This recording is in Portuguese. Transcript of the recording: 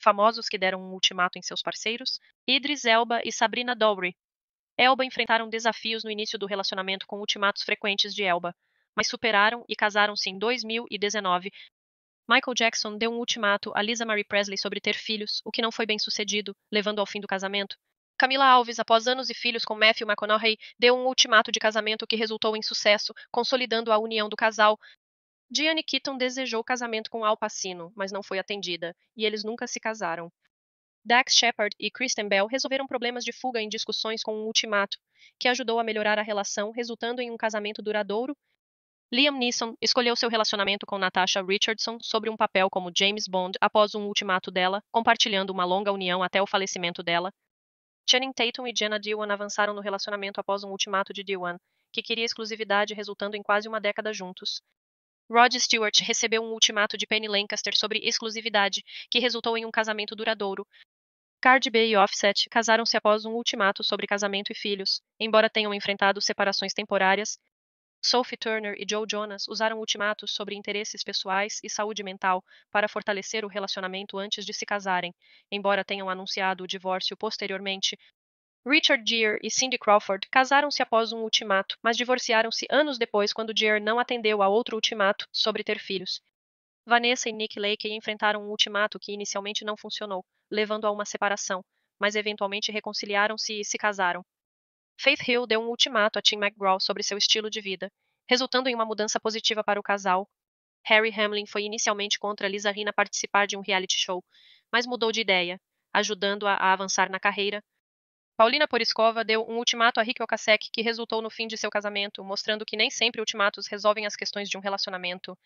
famosos que deram um ultimato em seus parceiros, Idris Elba e Sabrina Dowry. Elba enfrentaram desafios no início do relacionamento com ultimatos frequentes de Elba, mas superaram e casaram-se em 2019. Michael Jackson deu um ultimato a Lisa Marie Presley sobre ter filhos, o que não foi bem sucedido, levando ao fim do casamento. Camila Alves, após anos e filhos com Matthew McConaughey, deu um ultimato de casamento que resultou em sucesso, consolidando a união do casal, Diane Keaton desejou casamento com Al Pacino, mas não foi atendida, e eles nunca se casaram. Dax Shepard e Kristen Bell resolveram problemas de fuga em discussões com um ultimato, que ajudou a melhorar a relação, resultando em um casamento duradouro. Liam Neeson escolheu seu relacionamento com Natasha Richardson sobre um papel como James Bond após um ultimato dela, compartilhando uma longa união até o falecimento dela. Channing Tatum e Jenna Dewan avançaram no relacionamento após um ultimato de Dewan, que queria exclusividade, resultando em quase uma década juntos. Rod Stewart recebeu um ultimato de Penny Lancaster sobre exclusividade, que resultou em um casamento duradouro. Cardi B e Offset casaram-se após um ultimato sobre casamento e filhos, embora tenham enfrentado separações temporárias. Sophie Turner e Joe Jonas usaram ultimatos sobre interesses pessoais e saúde mental para fortalecer o relacionamento antes de se casarem, embora tenham anunciado o divórcio posteriormente Richard Gere e Cindy Crawford casaram-se após um ultimato, mas divorciaram-se anos depois quando Gere não atendeu a outro ultimato sobre ter filhos. Vanessa e Nick Lake enfrentaram um ultimato que inicialmente não funcionou, levando a uma separação, mas eventualmente reconciliaram-se e se casaram. Faith Hill deu um ultimato a Tim McGraw sobre seu estilo de vida, resultando em uma mudança positiva para o casal. Harry Hamlin foi inicialmente contra Lisa Rina participar de um reality show, mas mudou de ideia, ajudando-a a avançar na carreira, Paulina Poriskova deu um ultimato a Rick Okasek que resultou no fim de seu casamento, mostrando que nem sempre ultimatos resolvem as questões de um relacionamento.